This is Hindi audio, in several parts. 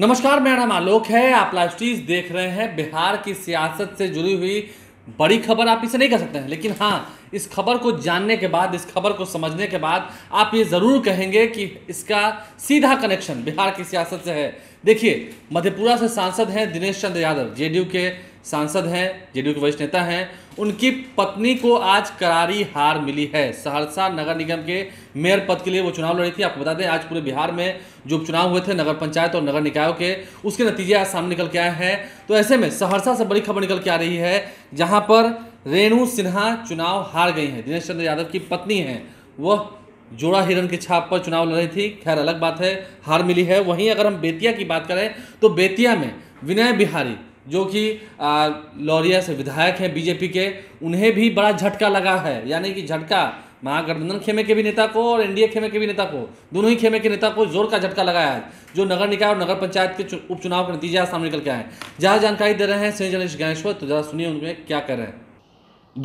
नमस्कार मेरा नाम आलोक है आप लाइव स्टीज देख रहे हैं बिहार की सियासत से जुड़ी हुई बड़ी खबर आप इसे नहीं कह सकते हैं लेकिन हाँ इस खबर को जानने के बाद इस खबर को समझने के बाद आप ये ज़रूर कहेंगे कि इसका सीधा कनेक्शन बिहार की सियासत से है देखिए मधेपुरा से सांसद हैं दिनेश चंद्र यादव जेडीयू के सांसद हैं जेडीयू के वरिष्ठ नेता हैं उनकी पत्नी को आज करारी हार मिली है सहरसा नगर निगम के मेयर पद के लिए वो चुनाव लड़ी थी आपको बता दें आज पूरे बिहार में जो उपचुनाव हुए थे नगर पंचायत और नगर निकायों के उसके नतीजे आज सामने निकल के आए हैं तो ऐसे में सहरसा से बड़ी खबर निकल के आ रही है जहाँ पर रेणु सिन्हा चुनाव हार गई हैं दिनेश चंद्र यादव की पत्नी हैं वह जोड़ा हिरण की छाप पर चुनाव लड़ रही थी खैर अलग बात है हार मिली है वहीं अगर हम बेतिया की बात करें तो बेतिया में विनय बिहारी जो कि लौरिया से विधायक हैं बीजेपी के उन्हें भी बड़ा झटका लगा है यानी कि झटका महागठबंधन खेमे के भी नेता को और एनडीए खेमे के भी नेता को दोनों ही खेमे के नेता को जोर का झटका लगाया है जो नगर निकाय और नगर पंचायत के उपचुनाव के नतीजे सामने निकल के आए जहाँ जानकारी दे रहे हैं श्री जनेश गणेश्वर तो जरा सुनिए उनमें क्या कर रहे हैं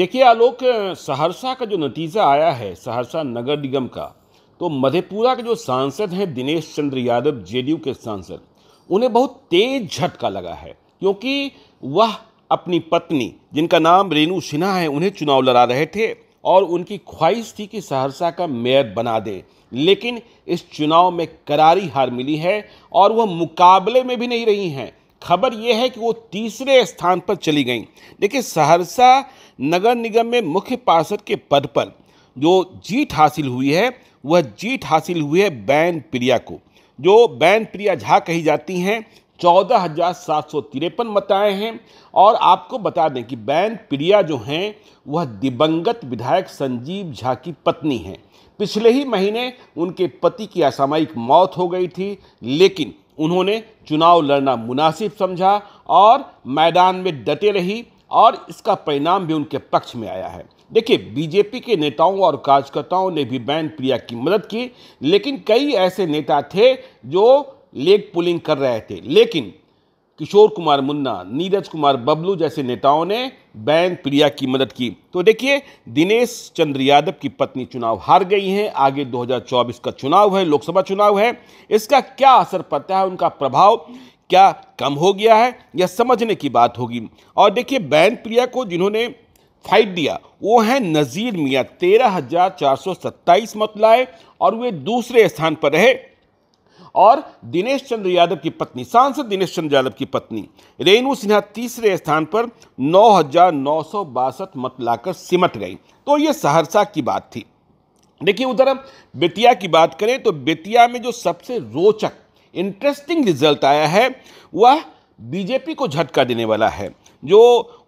देखिए आलोक सहरसा का जो नतीजा आया है सहरसा नगर निगम का तो मधेपुरा के जो सांसद हैं दिनेश चंद्र यादव जेडीयू के सांसद उन्हें बहुत तेज झटका लगा है क्योंकि वह अपनी पत्नी जिनका नाम रेणु सिन्हा है उन्हें चुनाव लड़ा रहे थे और उनकी ख्वाहिश थी कि सहरसा का मेयर बना दें लेकिन इस चुनाव में करारी हार मिली है और वह मुकाबले में भी नहीं रही हैं खबर यह है कि वो तीसरे स्थान पर चली गईं देखिए सहरसा नगर निगम में मुख्य पार्षद के पद पर जो जीत हासिल हुई है वह जीत हासिल हुई है बैन प्रिया को जो बैन प्रिया झा कही जाती हैं चौदह हज़ार सात सौ तिरपन मत आए हैं और आपको बता दें कि बैन प्रिया जो हैं वह दिवंगत विधायक संजीव झा की पत्नी हैं पिछले ही महीने उनके पति की असामयिक मौत हो गई थी लेकिन उन्होंने चुनाव लड़ना मुनासिब समझा और मैदान में डटे रही और इसका परिणाम भी उनके पक्ष में आया है देखिए बीजेपी के नेताओं और कार्यकर्ताओं ने भी बैन प्रिया की मदद की लेकिन कई ऐसे नेता थे जो लेग पुलिंग कर रहे थे लेकिन किशोर कुमार मुन्ना नीरज कुमार बबलू जैसे नेताओं ने बैन प्रिया की मदद की तो देखिए दिनेश चंद्र यादव की पत्नी चुनाव हार गई हैं आगे 2024 का चुनाव है लोकसभा चुनाव है इसका क्या असर पड़ता है उनका प्रभाव क्या कम हो गया है यह समझने की बात होगी और देखिए बैन प्रिया को जिन्होंने फाइट दिया वो है नज़ीर मियाँ तेरह मत लाए और वे दूसरे स्थान पर रहे और दिनेश चंद्र यादव की पत्नी सांसद दिनेश चंद्र यादव की पत्नी रेणु सिन्हा तीसरे स्थान पर नौ हजार नौ सौ बासठ मत लाकर सिमट गई तो ये सहरसा की बात थी देखिए उधर बेतिया की बात करें तो बेतिया में जो सबसे रोचक इंटरेस्टिंग रिजल्ट आया है वह बीजेपी को झटका देने वाला है जो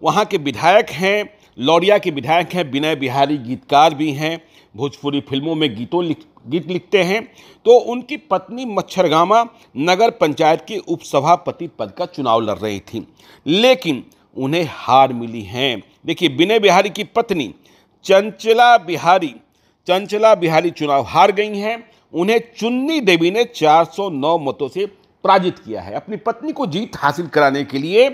वहाँ के विधायक हैं लौरिया के विधायक हैं विनय बिहारी गीतकार भी हैं भोजपुरी फिल्मों में गीतों लिख गीत लिखते हैं तो उनकी पत्नी मच्छरगामा नगर पंचायत की उपसभापति पद का चुनाव लड़ रही थी लेकिन उन्हें हार मिली है देखिए विनय बिहारी की पत्नी चंचला बिहारी चंचला बिहारी चुनाव हार गई हैं उन्हें चुन्नी देवी ने 409 मतों से पराजित किया है अपनी पत्नी को जीत हासिल कराने के लिए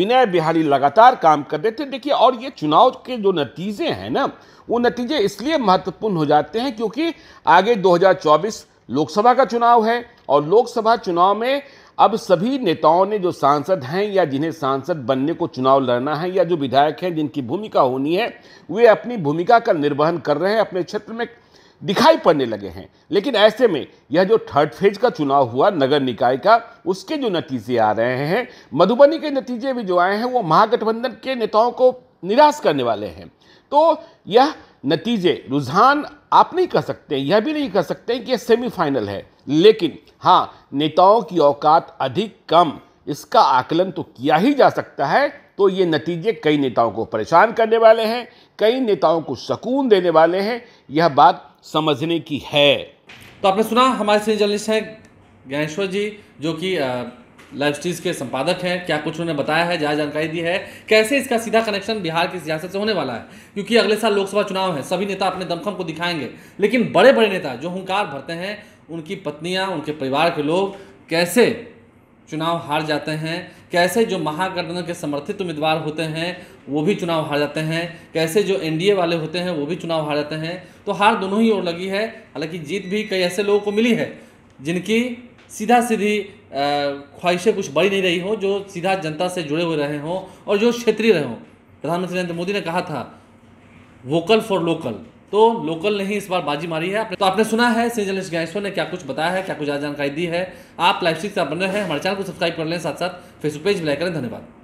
विनय बिहारी लगातार काम कर रहे थे देखिए और ये चुनाव के जो नतीजे हैं ना वो नतीजे इसलिए महत्वपूर्ण हो जाते हैं क्योंकि आगे 2024 लोकसभा का चुनाव है और लोकसभा चुनाव में अब सभी नेताओं ने जो सांसद हैं या जिन्हें सांसद बनने को चुनाव लड़ना है या जो विधायक हैं जिनकी भूमिका होनी है वे अपनी भूमिका का निर्वहन कर रहे हैं अपने क्षेत्र में दिखाई पड़ने लगे हैं लेकिन ऐसे में यह जो थर्ड फेज का चुनाव हुआ नगर निकाय का उसके जो नतीजे आ रहे हैं मधुबनी के नतीजे भी जो आए हैं वो महागठबंधन के नेताओं को निराश करने वाले हैं तो यह नतीजे रुझान आप नहीं कह सकते यह भी नहीं कह सकते कि यह सेमीफाइनल है लेकिन हाँ नेताओं की औकात अधिक कम इसका आकलन तो किया ही जा सकता है तो ये नतीजे कई नेताओं को परेशान करने वाले हैं कई नेताओं को सुकून देने वाले हैं यह बात समझने की है तो आपने सुना हमारे सीनियर जर्नलिस्ट हैं ज्ञानेश्वर जी जो कि लाइव स्टीज के संपादक हैं क्या कुछ उन्होंने बताया है जहाँ जानकारी दी है कैसे इसका सीधा कनेक्शन बिहार की सियासत से होने वाला है क्योंकि अगले साल लोकसभा चुनाव है सभी नेता अपने दमखम को दिखाएंगे लेकिन बड़े बड़े नेता जो हंकार भरते हैं उनकी पत्नियाँ उनके परिवार के लोग कैसे चुनाव हार जाते हैं कैसे जो महागठबंधन के समर्थित उम्मीदवार होते हैं वो भी चुनाव हार जाते हैं कैसे जो एनडीए वाले होते हैं वो भी चुनाव हार जाते हैं तो हार दोनों ही ओर लगी है हालांकि जीत भी कई ऐसे लोगों को मिली है जिनकी सीधा सीधी ख्वाहिशें कुछ बड़ी नहीं रही हो जो सीधा जनता से जुड़े हुए रहे हों और जो क्षेत्रीय रहे हों प्रधानमंत्री नरेंद्र मोदी ने कहा था वोकल फॉर लोकल तो लोकल ने ही इस बार बाजी मारी है तो आपने सुना है सिंजलेश गैसो ने क्या कुछ बताया है क्या कुछ जानकारी दी है आप लाइफ सिक्स बन रहे हैं हमारे चैनल को सब्सक्राइब कर लें साथ साथ फेसबुक पेज लाइक करें धन्यवाद